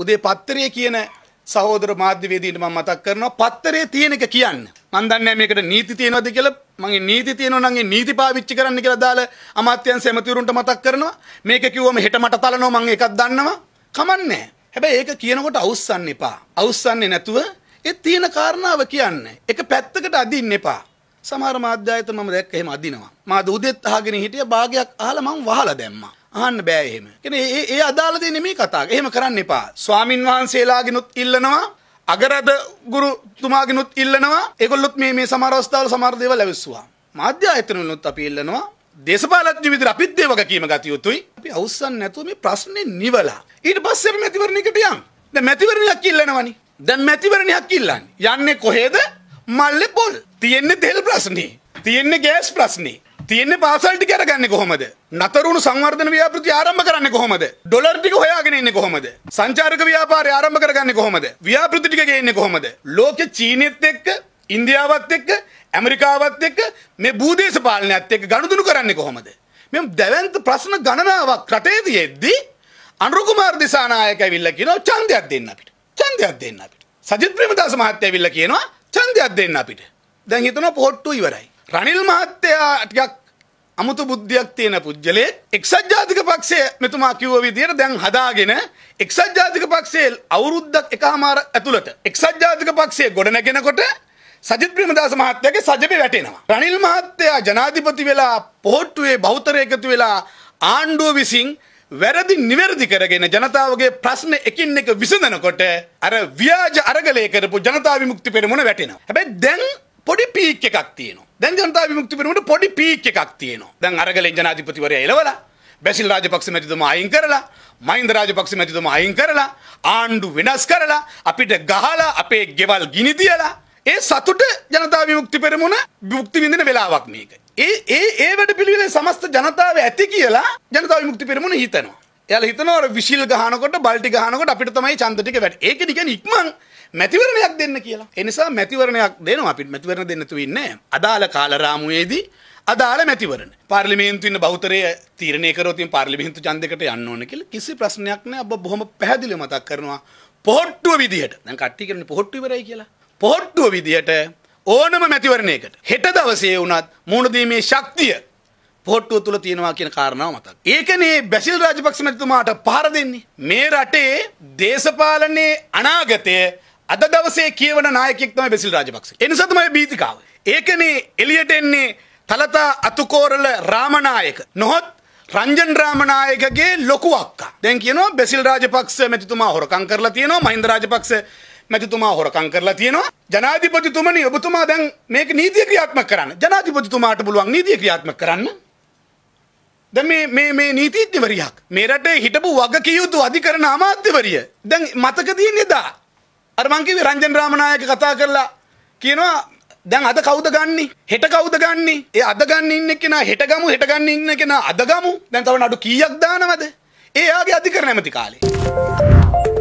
උදේ පත්තරේ කියන සහෝදර මාධ්‍යවේදීන්ට මම මතක් කරනවා පත්තරේ තියෙන එක කියන්න. මන් දන්නේ මේකට නීති තියෙනවද කියලා. මගේ නීති තියෙනවා නම් ඒ නීති පාවිච්චි කරන්න කියලා දාලා අමාත්‍යංශ ඇමතිවරුන්ට මතක් කරනවා. මේක කිව්වම හෙට මට තලනවා මම එකක් දන්නවා. කමන්නේ. හැබැයි ඒක කියනකොට අවුස්සන්න එපා. අවුස්සන්නේ නැතුව ඒ තියෙන කාරණාව කියන්න. එක පැත්තකට අදින්න එපා. සමහර මාධ්‍ය ආයතන මම දැක්ක එහෙම අදිනවා. මාද උදෙත් අහගෙන හිටිය භාගයක් අහලා මම වහලා දැම්මා. අහන්න බෑ එහෙම. කියන්නේ ඒ ඒ අදාළ දෙන්නේ මේ කතාව. එහෙම කරන්න එපා. ස්වාමින් වහන්සේලාගෙනුත් ඉල්ලනවා අගරද ගුරුතුමාගෙනුත් ඉල්ලනවා. ඒගොල්ලොත් මේ මේ සමහර අවස්ථාවල සමහර දේවල් ලැබෙස්වා. මාධ්‍ය ආයතනවලුත් අපි ඉල්ලනවා. දේශපාලඥ විදිහට අපිත් ඒ වගකීම ගත යුතුයි. අපි අවසන් නැතුව මේ ප්‍රශ්නේ නිවලා. ඊට පස්සේ අපි මැතිවරණයකට යන්. දැන් මැතිවරණයක් ඉල්ලනවනේ. දැන් මැතිවරණයක් ඉල්ලන්නේ. යන්නේ කොහෙද? මල්ලේ පොල්. තියෙන්නේ තෙල් ප්‍රශ්නේ. තියෙන්නේ ගෑස් ප්‍රශ්නේ. තියෙන්නේ පාසල් ටික අරගන්නේ කොහොමද? නතරුණු සංවර්ධන ව්‍යාපෘති ආරම්භ කරන්නේ කොහොමද? ඩොලර් ටික හොයාගෙන ඉන්නේ කොහොමද? සංචාරක ව්‍යාපාරය ආරම්භ කරගන්නේ කොහොමද? ව්‍යාපෘති ටික ගේන්නේ කොහොමද? ලෝකේ චීනෙත් එක්ක ඉන්දියාවත් එක්ක ඇමරිකාවත් එක්ක මේ භූදේශ පාලනයත් එක්ක ගනුදෙනු කරන්නේ කොහොමද? මේ දැවැන්ත ප්‍රශ්න ගණනාවක් රටේ තියෙද්දී අනුර කුමාර දිසානායක ඇවිල්ලා කියනවා ඡන්දයක් දෙන්න අපිට. ඡන්දයක් දෙන්න අපිට. සජිත් ප්‍රේමදාස මහත්තයා ඇවිල්ලා කියනවා ඡන්දයක් දෙන්න අපිට. දැන් හිතනවා පොට්ටු ඉවරයි. රනිල් මහත්තයා ටිකක් අමුතු බුද්ධියක් තියෙන පුජ්‍යලේ එක්සත් ජාතික පක්ෂය මෙතුමා කිව්ව විදිහට දැන් හදාගෙන එක්සත් ජාතික පක්ෂයේ අවුරුද්දක් එකමාර ඇතුළත එක්සත් ජාතික පක්ෂය ගොඩනැගෙනකොට සජිත් ප්‍රේමදාස මහත්තයාගේ සජපේ වැටෙනවා. රනිල් මහත්තයා ජනාධිපති වෙලා පොහොට්ටුවේ බහුතර එකතු වෙලා ආණ්ඩුව විසින් වැරදි නිවැරදි කරගෙන ජනතාවගේ ප්‍රශ්න එකින් එක විසඳනකොට අර ව්‍යාජ අරගලය කරපු ජනතා විමුක්ති පෙරමුණ වැටෙනවා. හැබැයි දැන් පොඩි පීක් එකක් තියෙනවා. දැන් ජනතා විමුක්ති පෙරමුණට පොඩි පීක් එකක් තියෙනවා. දැන් අරගලෙන් ජනාධිපතිවරයා එලවලා බැසිල් රාජපක්ෂ මැතිතුමා අයින් කරලා මහින්ද රාජපක්ෂ මැතිතුමා අයින් කරලා ආණ්ඩු වෙනස් කරලා අපිට ගහලා අපේ ගෙවල් ගිනි තියලා ඒ සතුට ජනතා විමුක්ති පෙරමුණ විමුක්ති විඳින වෙලාවක් මේක. ඒ ඒ ඒ වැඩ පිළිවෙලේ සමස්ත ජනතාව ඇති කියලා ජනතා විමුක්ති පෙරමුණ හිතනවා. එයාලා හිතනවා විශිල් ගහනකොට බල්ටි ගහනකොට අපිට තමයි ඡන්ද ටික වැටෙන්නේ. ඒක නිකන් ඉක්මන් මැතිවරණයක් දෙන්න කියලා. ඒ නිසා මැතිවරණයක් දෙනවා අපිට මැතිවරණ දෙන්න තු වෙන්නේ නැහැ. අදාළ කාලරාමුවේදී අදාළ මැතිවරණ. පාර්ලිමේන්තු ඉන්න බහුතරය තීරණය කරොත් ඉතින් පාර්ලිමේන්තු ඡන්දයකට යන්න ඕන කියලා කිසි ප්‍රශ්නයක් නැහැ. ඔබ බොහොම පැහැදිලිව මතක් කරනවා. පොහට්ටුව විදිහට. දැන් කට්ටිය කියන්නේ පොහට්ටු ඉවරයි කියලා. පොහට්ටුව විදිහට ඕනම මැතිවරණයකට හෙට දවසේ වුණත් මුහුණ දීමේ ශක්තිය පොට්ටුව තුල තියෙනවා කියන කාරණාව මතක්. ඒකනේ බැසිල් රාජපක්ෂ මැතිතුමාට පහර දෙන්නේ. මේ රටේ දේශපාලනයේ අනාගතය අද දවසේ කියවන නායකයෙක් තමයි බැසිල් රාජපක්ෂ. ඒ නිසා තමයි බීතිකාව. ඒකනේ එළියට එන්නේ තලතා අතුකෝරළ රාමනායක. නොහොත් රංජන් රාමනායකගේ ලොකු අක්කා. දැන් කියනවා බැසිල් රාජපක්ෂ මැතිතුමා හොරකම් කරලා තියෙනවා මහින්ද රාජපක්ෂ මැතිතුමා හොරකම් කරලා තියෙනවා ජනාධිපතිතුමනි ඔබතුමා දැන් මේක නීතිය ක්‍රියාත්මක කරන්න ජනාධිපතිතුමාට පුළුවන් නීතිය ක්‍රියාත්මක කරන්න ද මේ මේ නීතිීත්‍යවරයක් මේ රටේ හිටපු වගකියයුතු අධිකරන අමාත්‍යවරිය දැන් මතකතිය නිදා අරමංකිව රංජන් රාමණයක කතා කරලා කියනවා දැන් අද කවුද ගන්න හෙට කවුද ගන්න ඒ අද ගන්න ඉන්න කෙන හෙට ගමු හෙට ගන්න ඉන්න කෙන අද ගමු දැන් තව නඩු කීයක් දානවද ඒ ආගේ අධිකරණ ඇමති කාලේ